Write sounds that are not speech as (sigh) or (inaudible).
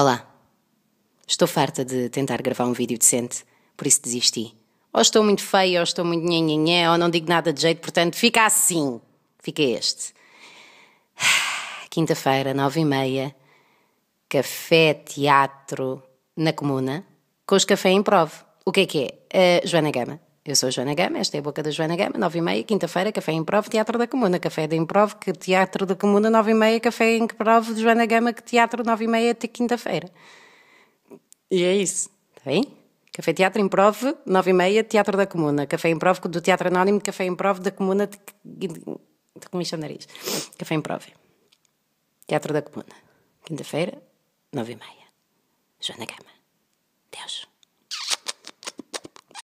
Olá. Estou farta de tentar gravar um vídeo decente, por isso desisti. Ou estou muito feia, ou estou muito nhenhenhé, ou não digo nada de jeito, portanto fica assim. Fica este. (sighs) Quinta-feira, nove e meia, café, teatro, na comuna, com os café em prova. O que é que é? Uh, Joana Gama, eu sou a Joana Gama, esta é a Boca da Joana Gama, 9 e meia, quinta-feira, Café em Prova, Teatro da Comuna, Café de Improv, que Teatro da Comuna, 9 e meia, Café em Prova, Joana Gama, que Teatro, 9 e meia, até quinta-feira. E é isso, está bem? Café Teatro Improv, 9 e meia, Teatro da Comuna, Café Improv do Teatro Anónimo, Café Improv da Comuna de, de Comissão é Nariz, Café Improv, Teatro da Comuna, quinta-feira, e meia, Joana Gama.